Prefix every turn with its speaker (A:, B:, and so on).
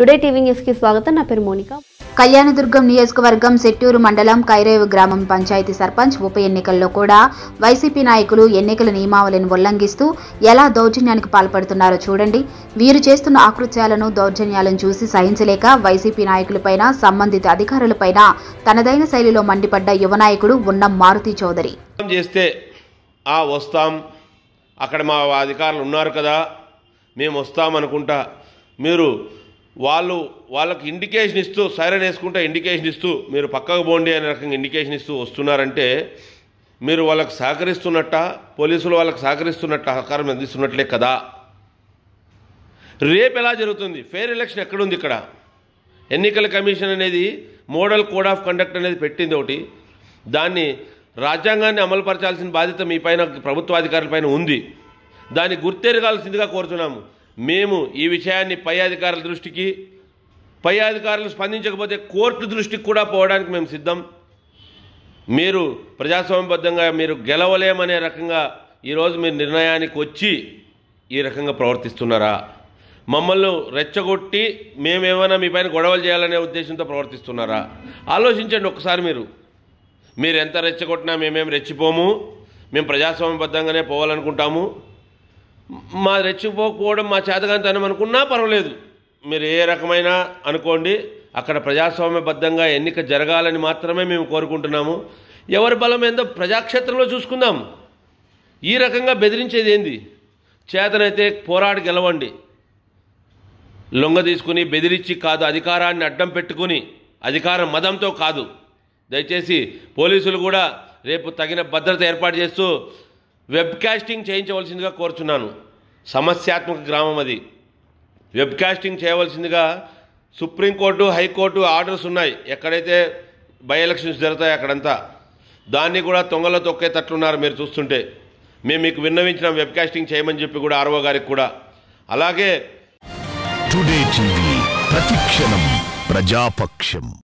A: today TV news కి స్వాగతం నా పేరు మోనిక కళ్యాణదుర్గం నియోజకవర్గం సెట్టూరు మండలం కైరేవు గ్రామం పంచాయతీ సర్పంచ్ ఉప ఎన్నికల్లో కూడా వైసీపీ నాయకులు ఎన్నికల నియమావళిని ఉల్లంఘిస్తూ ఎలా దౌర్జన్యానికి పాల్పడుతున్నారో చూడండి వీరు చేస్తున్న ఆకృత్యాలను దౌర్జన్యాలను చూసి సహించలేక వైసీపీ నాయకులపైన సంబంధిత అధికారులపైన తనదైన శైలిలో మండిపడ్డ యువ నాయకుడు ఉన్న మారుతి చౌదరి
B: చేస్తే ఆ వస్తాం అక్కడ మా అధికారులు ఉన్నారు కదా మేము వస్తాం అనుకుంటా మీరు వాళ్ళు వాళ్ళకి ఇండికేషన్ ఇస్తూ సైరన్ వేసుకుంటే ఇండికేషన్ ఇస్తూ మీరు పక్కకు పోండి అనే రకంగా ఇండికేషన్ ఇస్తూ వస్తున్నారంటే మీరు వాళ్ళకు సహకరిస్తున్నట్ట పోలీసులు వాళ్ళకు సహకరిస్తున్నట్ట సహకారం అందిస్తున్నట్లే కదా రేపు ఎలా జరుగుతుంది ఫెయిర్ ఎలక్షన్ ఎక్కడుంది ఇక్కడ ఎన్నికల కమిషన్ అనేది మోడల్ కోడ్ ఆఫ్ కండక్ట్ అనేది పెట్టింది ఒకటి దాన్ని రాజ్యాంగాన్ని అమలుపరచాల్సిన బాధ్యత మీ పైన ప్రభుత్వాధికారుల పైన ఉంది దాన్ని గుర్తెరగాల్సిందిగా కోరుతున్నాము మేము ఈ విషయాన్ని పై అధికారుల దృష్టికి పై అధికారులు స్పందించకపోతే కోర్టు దృష్టికి కూడా పోవడానికి మేము సిద్ధం మీరు ప్రజాస్వామ్యబద్ధంగా మీరు గెలవలేమనే రకంగా ఈరోజు మీరు నిర్ణయానికి వచ్చి ఈ రకంగా ప్రవర్తిస్తున్నారా మమ్మల్ని రెచ్చగొట్టి మేమేమైనా మీ పైన గొడవలు చేయాలనే ఉద్దేశంతో ప్రవర్తిస్తున్నారా ఆలోచించండి ఒక్కసారి మీరు మీరు ఎంత రెచ్చగొట్టినా మేమేం రెచ్చిపోము మేము ప్రజాస్వామ్యబద్ధంగానే పోవాలనుకుంటాము మా రెచ్చిపోకపోవడం మా చేతగాంతనం అనుకున్నా పర్వాలేదు మీరు ఏ రకమైన అనుకోండి అక్కడ ప్రజాస్వామ్యబద్ధంగా ఎన్నిక జరగాలని మాత్రమే మేము కోరుకుంటున్నాము ఎవరి బలం ఏందో ప్రజాక్షేత్రంలో చూసుకుందాం ఈ రకంగా బెదిరించేది ఏంది చేతనైతే పోరాడి గెలవండి లొంగ తీసుకుని బెదిరించి కాదు అధికారాన్ని అడ్డం పెట్టుకుని అధికారం మదంతో కాదు దయచేసి పోలీసులు కూడా రేపు తగిన భద్రత ఏర్పాటు చేస్తూ వెబ్కాస్టింగ్ చేయించవలసిందిగా కోరుచున్నాను సమస్యాత్మక గ్రామం అది వెబ్కాస్టింగ్ చేయవలసిందిగా సుప్రీంకోర్టు హైకోర్టు ఆర్డర్స్ ఉన్నాయి ఎక్కడైతే బై ఎలక్షన్స్ జరుగుతాయి అక్కడంతా దాన్ని కూడా తొంగలో తొక్కేటట్లున్నారు మీరు చూస్తుంటే మేము మీకు విన్నవించిన వెబ్కాస్టింగ్ చేయమని చెప్పి కూడా ఆర్వో గారికి కూడా అలాగే టుడే టీవీ ప్రతిక్షణం ప్రజాపక్షం